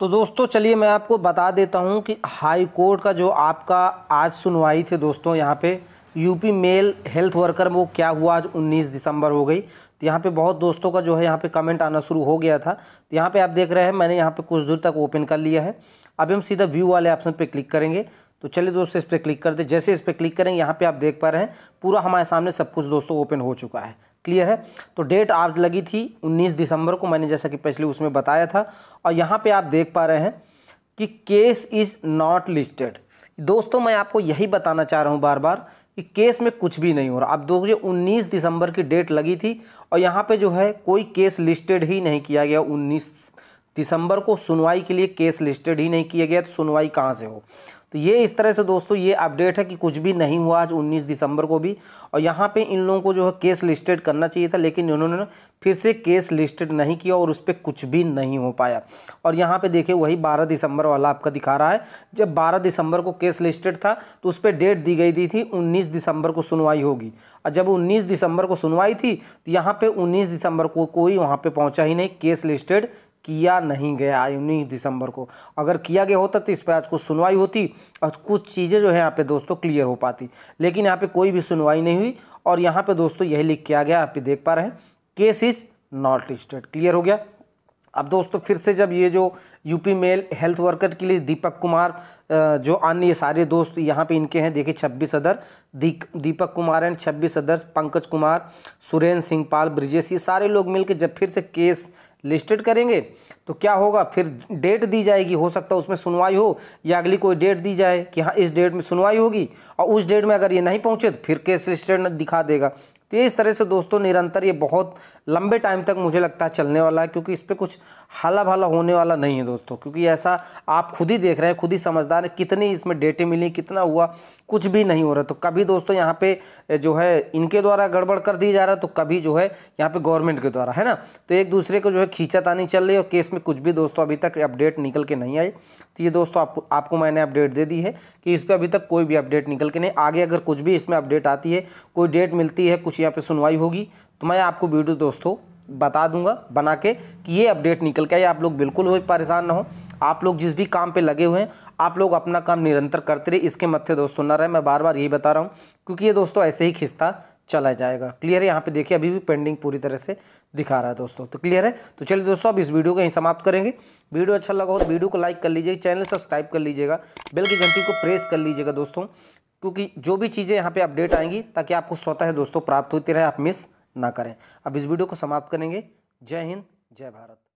तो दोस्तों चलिए मैं आपको बता देता हूँ कि हाई कोर्ट का जो आपका आज सुनवाई थी दोस्तों यहाँ पे यूपी मेल हेल्थ वर्कर वो क्या हुआ आज 19 दिसंबर हो गई तो यहाँ पे बहुत दोस्तों का जो है यहाँ पे कमेंट आना शुरू हो गया था तो यहाँ पे आप देख रहे हैं मैंने यहाँ पे कुछ दूर तक ओपन कर लिया है अभी हम सीधा व्यू वाले ऑप्शन पर क्लिक करेंगे तो चलिए दोस्तों इस पर क्लिक करते जैसे इस पर क्लिक करेंगे यहाँ पर आप देख पा रहे हैं पूरा हमारे सामने सब कुछ दोस्तों ओपन हो चुका है क्लियर है तो डेट आप लगी थी 19 दिसंबर को मैंने जैसा कि पिछले उसमें बताया था और यहाँ पे आप देख पा रहे हैं कि केस इज़ नॉट लिस्टेड दोस्तों मैं आपको यही बताना चाह रहा हूँ बार बार कि केस में कुछ भी नहीं हो रहा अब दो उन्नीस दिसंबर की डेट लगी थी और यहाँ पे जो है कोई केस लिस्टेड ही नहीं किया गया उन्नीस दिसंबर को सुनवाई के लिए केस लिस्टेड ही नहीं किया गया तो सुनवाई कहाँ से हो तो ये इस तरह से दोस्तों ये अपडेट है कि कुछ भी नहीं हुआ आज 19 दिसंबर को भी और यहाँ पे इन लोगों को जो है केस लिस्टेड करना चाहिए था लेकिन इन्होंने फिर से केस लिस्टेड नहीं किया और उस पर कुछ भी नहीं हो पाया और यहाँ पे देखे वही 12 दिसंबर वाला आपका दिखा रहा है जब 12 दिसंबर को केस लिस्टेड था तो उस पर डेट दी गई दी थी उन्नीस दिसंबर को सुनवाई होगी और जब उन्नीस दिसंबर को सुनवाई थी तो यहाँ पर उन्नीस दिसंबर को कोई वहाँ पर पहुँचा ही नहीं केस लिस्टेड किया नहीं गया उन्नीस दिसंबर को अगर किया गया होता तो इस पर आज कुछ सुनवाई होती और कुछ चीज़ें जो है यहाँ पे दोस्तों क्लियर हो पाती लेकिन यहाँ पे कोई भी सुनवाई नहीं हुई और यहाँ पे दोस्तों यही लिख के आ गया आप देख पा रहे हैं case is not state clear हो गया अब दोस्तों फिर से जब ये जो यूपी मेल हेल्थ वर्कर के लिए दीपक कुमार जो अन्य सारे दोस्त यहाँ पे इनके हैं देखिए छब्बीस सदर दीपक कुमार एंड छब्बीस सदर पंकज कुमार सुरेंद्र सिंह पाल ब्रिजेश ये सारे लोग मिलकर जब फिर से केस लिस्टेड करेंगे तो क्या होगा फिर डेट दी जाएगी हो सकता है उसमें सुनवाई हो या अगली कोई डेट दी जाए कि हाँ इस डेट में सुनवाई होगी और उस डेट में अगर ये नहीं पहुँचे तो फिर केस लिस्टेड दिखा देगा तो ये इस तरह से दोस्तों निरंतर ये बहुत लंबे टाइम तक मुझे लगता है चलने वाला है क्योंकि इस पर कुछ हाला भाला होने वाला नहीं है दोस्तों क्योंकि ऐसा आप खुद ही देख रहे हैं खुद ही समझदार हैं कितनी इसमें डेटें मिली कितना हुआ कुछ भी नहीं हो रहा तो कभी दोस्तों यहाँ पे जो है इनके द्वारा गड़बड़ कर दिया जा रहा है तो कभी जो है यहाँ पे गवर्नमेंट के द्वारा है ना तो एक दूसरे को जो है खींचातानी चल रही है और केस में कुछ भी दोस्तों अभी तक अपडेट निकल के नहीं आई तो ये दोस्तों आप, आपको मैंने अपडेट दे दी है कि इस पर अभी तक कोई भी अपडेट निकल के नहीं आगे अगर कुछ भी इसमें अपडेट आती है कोई डेट मिलती है कुछ यहाँ पे सुनवाई होगी तो मैं आपको वीडियो दोस्तों बता दूंगा बना के कि ये अपडेट निकल के आए आप लोग बिल्कुल भी परेशान ना हो आप लोग जिस भी काम पे लगे हुए हैं आप लोग अपना काम निरंतर करते रहे इसके मत्थे दोस्तों ना रहे मैं बार बार यही बता रहा हूँ क्योंकि ये दोस्तों ऐसे ही खिस्ता चला जाएगा क्लियर है यहाँ पे देखिए अभी भी पेंडिंग पूरी तरह से दिखा रहा है दोस्तों तो क्लियर है तो चलिए दोस्तों अब इस वीडियो को यहीं समाप्त करेंगे वीडियो अच्छा लगा हो तो वीडियो को लाइक कर लीजिए चैनल सब्सक्राइब कर लीजिएगा बेल की घंटी को प्रेस कर लीजिएगा दोस्तों क्योंकि जो भी चीज़ें यहाँ पे अपडेट आएंगी ताकि आपको स्वतः दोस्तों प्राप्त होती रहे आप मिस ना करें अब इस वीडियो को समाप्त करेंगे जय हिंद जय भारत